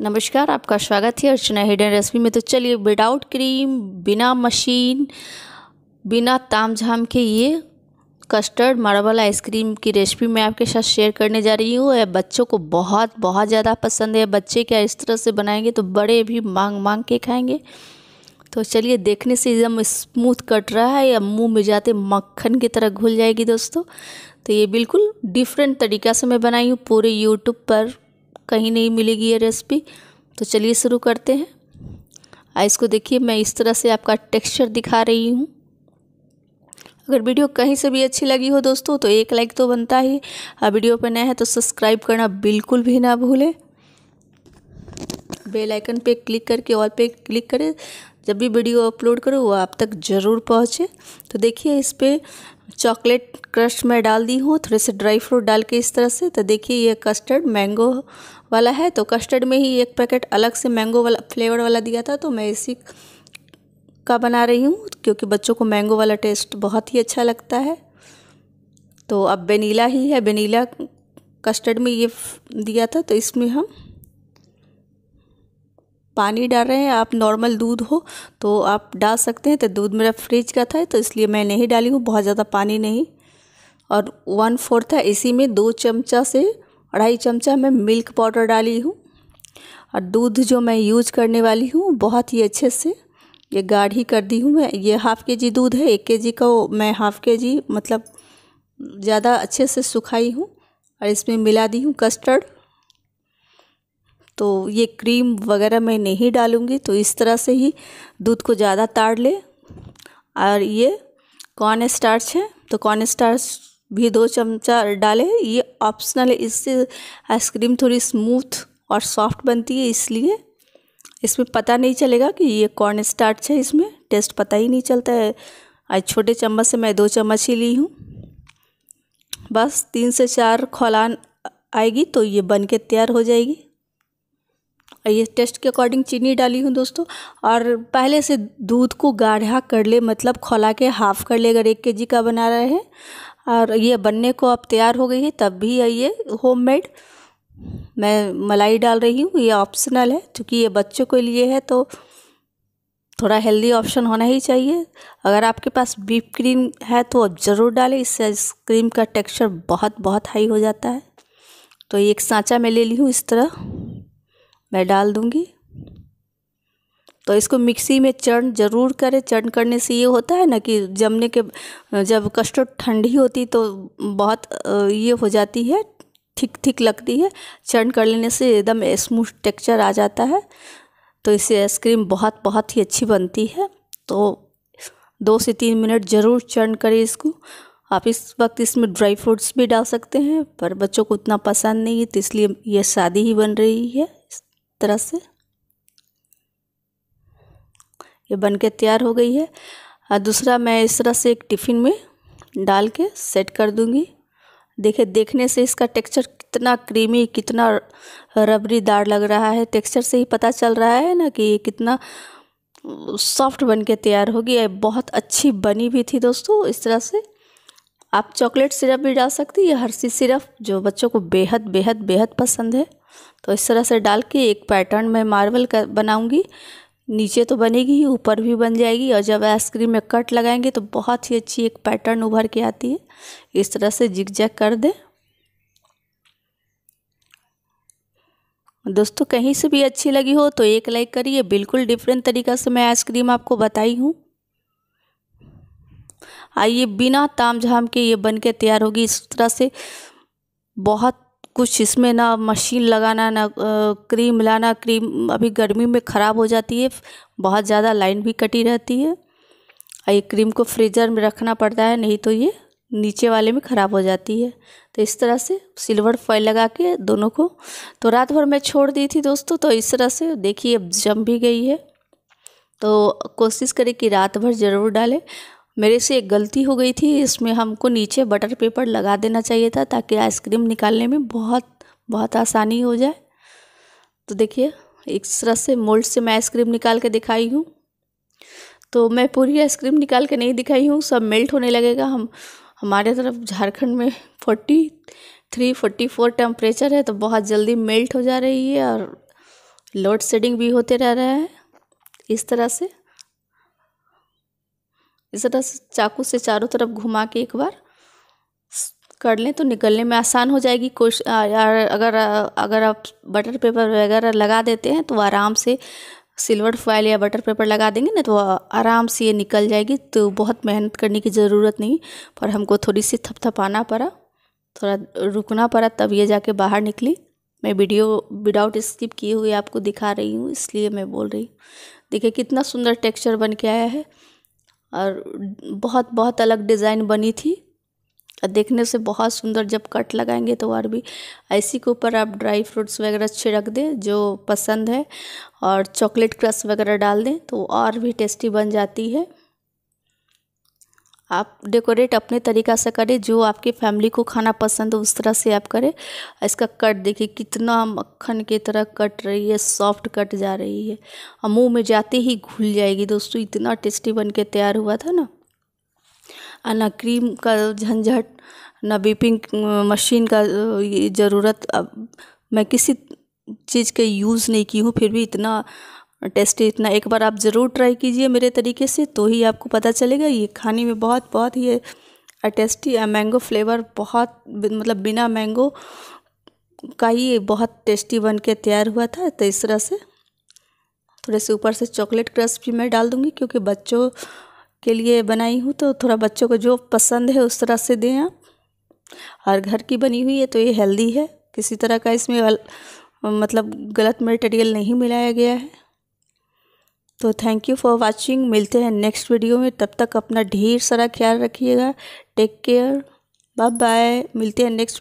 नमस्कार आपका स्वागत है अर्चना हिडन रेसिपी में तो चलिए विदाउट क्रीम बिना मशीन बिना ताम झाम के ये कस्टर्ड मार्बल आइसक्रीम की रेसिपी मैं आपके साथ शेयर करने जा रही हूँ यह बच्चों को बहुत बहुत ज़्यादा पसंद है बच्चे क्या इस तरह से बनाएंगे तो बड़े भी मांग मांग के खाएंगे तो चलिए देखने से एकदम स्मूथ कट रहा है या मुँह में जाते मक्खन की तरह घुल जाएगी दोस्तों तो ये बिल्कुल डिफरेंट तरीका से मैं बनाई हूँ पूरे यूट्यूब पर कहीं नहीं मिलेगी ये रेसिपी तो चलिए शुरू करते हैं आ इसको देखिए मैं इस तरह से आपका टेक्सचर दिखा रही हूँ अगर वीडियो कहीं से भी अच्छी लगी हो दोस्तों तो एक लाइक तो बनता ही और वीडियो पर नया है तो सब्सक्राइब करना बिल्कुल भी ना भूलें बेल आइकन पे क्लिक करके ऑल पे क्लिक करें जब भी वीडियो अपलोड करो वो आप तक ज़रूर पहुँचे तो देखिए इस पर चॉकलेट क्रश मैं डाल दी हूँ थोड़े से ड्राई फ्रूट डाल के इस तरह से तो देखिए ये कस्टर्ड मैंगो वाला है तो कस्टर्ड में ही एक पैकेट अलग से मैंगो वाला फ्लेवर वाला दिया था तो मैं इसी का बना रही हूँ क्योंकि बच्चों को मैंगो वाला टेस्ट बहुत ही अच्छा लगता है तो अब वनीला ही है वेनीला कस्टर्ड में ये दिया था तो इसमें हम पानी डाल रहे हैं आप नॉर्मल दूध हो तो आप डाल सकते हैं तो दूध मेरा फ्रिज का था तो इसलिए मैं नहीं डाली हूँ बहुत ज़्यादा पानी नहीं और वन फोर्थ है इसी में दो चमचा से अढ़ाई चमचा मैं मिल्क पाउडर डाली हूँ और दूध जो मैं यूज करने वाली हूँ बहुत ही अच्छे से ये गाढ़ी कर दी हूँ मैं ये हाफ़ के जी दूध है एक के जी का मैं हाफ़ के जी मतलब ज़्यादा अच्छे से सुखाई हूँ और इसमें मिला दी हूँ कस्टर्ड तो ये क्रीम वगैरह मैं नहीं डालूँगी तो इस तरह से ही दूध को ज़्यादा ताड़ ले और ये कॉर्न स्टार्च है तो कॉर्न स्टार्च भी दो चम्मच डालें ये ऑप्शनल है इससे आइसक्रीम थोड़ी स्मूथ और सॉफ्ट बनती है इसलिए इसमें पता नहीं चलेगा कि ये कॉर्न स्टार्च है इसमें टेस्ट पता ही नहीं चलता है आज छोटे चम्मच से मैं दो चम्मच ही ली हूँ बस तीन से चार खौलान आएगी तो ये बन के तैयार हो जाएगी और ये टेस्ट के अकॉर्डिंग चीनी डाली हूँ दोस्तों और पहले से दूध को गाढ़ा कर ले मतलब खौला के हाफ़ कर ले अगर एक के जी का बना रहे हैं और ये बनने को अब तैयार हो गई है तब भी है ये होममेड मैं मलाई डाल रही हूँ ये ऑप्शनल है क्योंकि ये बच्चों के लिए है तो थोड़ा हेल्दी ऑप्शन होना ही चाहिए अगर आपके पास बीप क्रीम है तो आप ज़रूर डालें इससे इस क्रीम का टेक्सचर बहुत बहुत हाई हो जाता है तो एक सांचा मैं ले ली हूँ इस तरह मैं डाल दूँगी तो इसको मिक्सी में चर्न ज़रूर करें चर्न करने से ये होता है ना कि जमने के जब कस्टर्ड ठंडी होती तो बहुत ये हो जाती है ठीक ठीक लगती है चर्न कर लेने से एकदम स्मूथ टेक्सचर आ जाता है तो इससे आइसक्रीम बहुत बहुत ही अच्छी बनती है तो दो से तीन मिनट ज़रूर चर्न करें इसको आप इस वक्त इसमें ड्राई फ्रूट्स भी डाल सकते हैं पर बच्चों को उतना पसंद नहीं है तो इसलिए यह शादी ही बन रही है इस तरह से ये बन के तैयार हो गई है और दूसरा मैं इस तरह से एक टिफ़िन में डाल के सेट कर दूँगी देखिए देखने से इसका टेक्सचर कितना क्रीमी कितना रबरीदार लग रहा है टेक्सचर से ही पता चल रहा है ना कि ये कितना सॉफ्ट बन के तैयार होगी बहुत अच्छी बनी भी थी दोस्तों इस तरह से आप चॉकलेट सिरप भी डाल सकती है हर्षी सिरप जो बच्चों को बेहद बेहद बेहद पसंद है तो इस तरह से डाल के एक पैटर्न में मार्वल का बनाऊँगी नीचे तो बनेगी ही ऊपर भी बन जाएगी और जब आइसक्रीम में कट लगाएंगे तो बहुत ही अच्छी एक पैटर्न उभर के आती है इस तरह से जिक कर दें दोस्तों कहीं से भी अच्छी लगी हो तो एक लाइक करिए बिल्कुल डिफरेंट तरीका से मैं आइसक्रीम आपको बताई हूँ आइए बिना ताम झाम के ये बन के तैयार होगी इस तरह से बहुत कुछ इसमें ना मशीन लगाना ना क्रीम लाना क्रीम अभी गर्मी में ख़राब हो जाती है बहुत ज़्यादा लाइन भी कटी रहती है और ये क्रीम को फ्रीजर में रखना पड़ता है नहीं तो ये नीचे वाले में ख़राब हो जाती है तो इस तरह से सिल्वर फॉइल लगा के दोनों को तो रात भर मैं छोड़ दी थी दोस्तों तो इस तरह से देखिए अब जम भी गई है तो कोशिश करें कि रात भर ज़रूर डालें मेरे से एक गलती हो गई थी इसमें हमको नीचे बटर पेपर लगा देना चाहिए था ताकि आइसक्रीम निकालने में बहुत बहुत आसानी हो जाए तो देखिए इस तरह से मोल्ड से मैं आइसक्रीम निकाल के दिखाई हूँ तो मैं पूरी आइसक्रीम निकाल के नहीं दिखाई हूँ सब मेल्ट होने लगेगा हम हमारे तरफ झारखंड में forty three forty four temperature है तो बहुत जल्दी मेल्ट हो जा रही है और लोड शेडिंग भी होते रह रहा है इस तरह से इस तरह से चाकू से चारों तरफ घुमा के एक बार कर लें तो निकलने में आसान हो जाएगी कोश अगर अगर आप बटर पेपर वगैरह लगा देते हैं तो आराम से सिल्वर फॉइल या बटर पेपर लगा देंगे ना तो आराम से ये निकल जाएगी तो बहुत मेहनत करने की ज़रूरत नहीं पर हमको थोड़ी सी थपथपाना पड़ा थोड़ा रुकना पड़ा तब ये जाके बाहर निकली मैं वीडियो विदाउट स्किप किए हुए आपको दिखा रही हूँ इसलिए मैं बोल रही हूँ देखिए कितना सुंदर टेक्स्चर बन के आया है और बहुत बहुत अलग डिज़ाइन बनी थी और देखने से बहुत सुंदर जब कट लगाएंगे तो और भी ऐसी के ऊपर आप ड्राई फ्रूट्स वगैरह छिड़क दें जो पसंद है और चॉकलेट क्रस वगैरह डाल दें तो और भी टेस्टी बन जाती है आप डेकोरेट अपने तरीका से करें जो आपके फैमिली को खाना पसंद हो उस तरह से आप करें इसका कट देखिए कितना मक्खन की तरह कट रही है सॉफ्ट कट जा रही है और मुँह में जाते ही घुल जाएगी दोस्तों इतना टेस्टी बन के तैयार हुआ था ना और ना क्रीम का झंझट ना बीपिंग मशीन का ज़रूरत अब मैं किसी चीज़ का यूज़ नहीं की हूँ फिर भी इतना टेस्टी इतना एक बार आप ज़रूर ट्राई कीजिए मेरे तरीके से तो ही आपको पता चलेगा ये खाने में बहुत बहुत ही टेस्टी मैंगो फ्लेवर बहुत मतलब बिना मैंगो का ही बहुत टेस्टी बन के तैयार हुआ था तो इस तरह से थोड़े से ऊपर से चॉकलेट क्रस्ट भी मैं डाल दूँगी क्योंकि बच्चों के लिए बनाई हूँ तो थोड़ा बच्चों को जो पसंद है उस तरह से दें आप और घर की बनी हुई है तो ये हेल्दी है किसी तरह का इसमें मतलब गलत मटेरियल नहीं मिलाया गया है तो थैंक यू फॉर वॉचिंग मिलते हैं नेक्स्ट वीडियो में तब तक अपना ढेर सारा ख्याल रखिएगा टेक केयर बाय बाय मिलते हैं नेक्स्ट